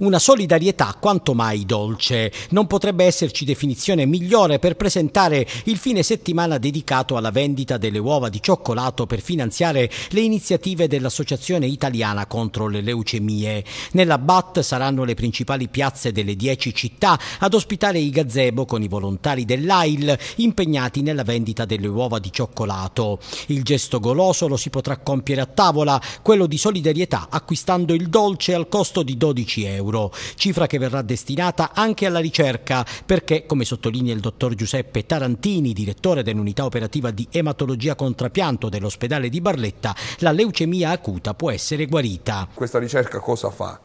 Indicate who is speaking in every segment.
Speaker 1: Una solidarietà quanto mai dolce. Non potrebbe esserci definizione migliore per presentare il fine settimana dedicato alla vendita delle uova di cioccolato per finanziare le iniziative dell'Associazione Italiana contro le leucemie. Nella BAT saranno le principali piazze delle 10 città ad ospitare i gazebo con i volontari dell'AIL impegnati nella vendita delle uova di cioccolato. Il gesto goloso lo si potrà compiere a tavola, quello di solidarietà acquistando il dolce al costo di 12 euro euro, cifra che verrà destinata anche alla ricerca perché, come sottolinea il dottor Giuseppe Tarantini, direttore dell'unità operativa di ematologia contrapianto dell'ospedale di Barletta, la leucemia acuta può essere guarita.
Speaker 2: Questa ricerca cosa fa?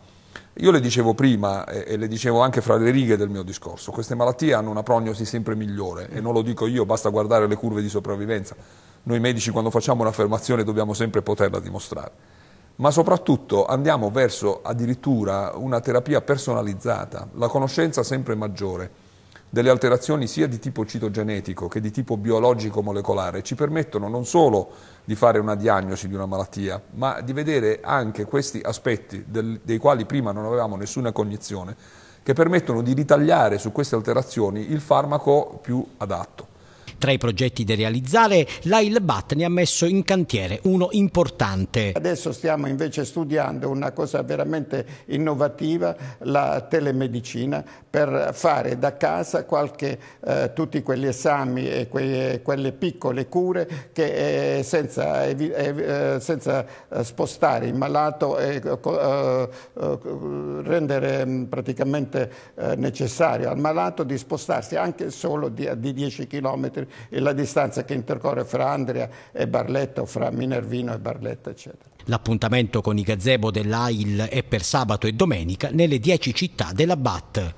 Speaker 2: Io le dicevo prima e le dicevo anche fra le righe del mio discorso, queste malattie hanno una prognosi sempre migliore e non lo dico io, basta guardare le curve di sopravvivenza. Noi medici quando facciamo un'affermazione dobbiamo sempre poterla dimostrare ma soprattutto andiamo verso addirittura una terapia personalizzata, la conoscenza sempre maggiore delle alterazioni sia di tipo citogenetico che di tipo biologico molecolare ci permettono non solo di fare una diagnosi di una malattia, ma di vedere anche questi aspetti del, dei quali prima non avevamo nessuna cognizione, che permettono di ritagliare su queste alterazioni il
Speaker 1: farmaco più adatto. Tra i progetti da realizzare, l'AIL BAT ne ha messo in cantiere uno importante.
Speaker 3: Adesso stiamo invece studiando una cosa veramente innovativa, la telemedicina, per fare da casa qualche, eh, tutti quegli esami e que quelle piccole cure che eh, senza, eh, eh, senza, spostare il malato e rendere mm, praticamente necessario al malato di spostarsi anche solo di, di 10 km e la distanza che intercorre fra Andria e Barletta o fra Minervino e Barletta, eccetera.
Speaker 1: L'appuntamento con i gazebo dell'AIL è per sabato e domenica nelle 10 città della BAT.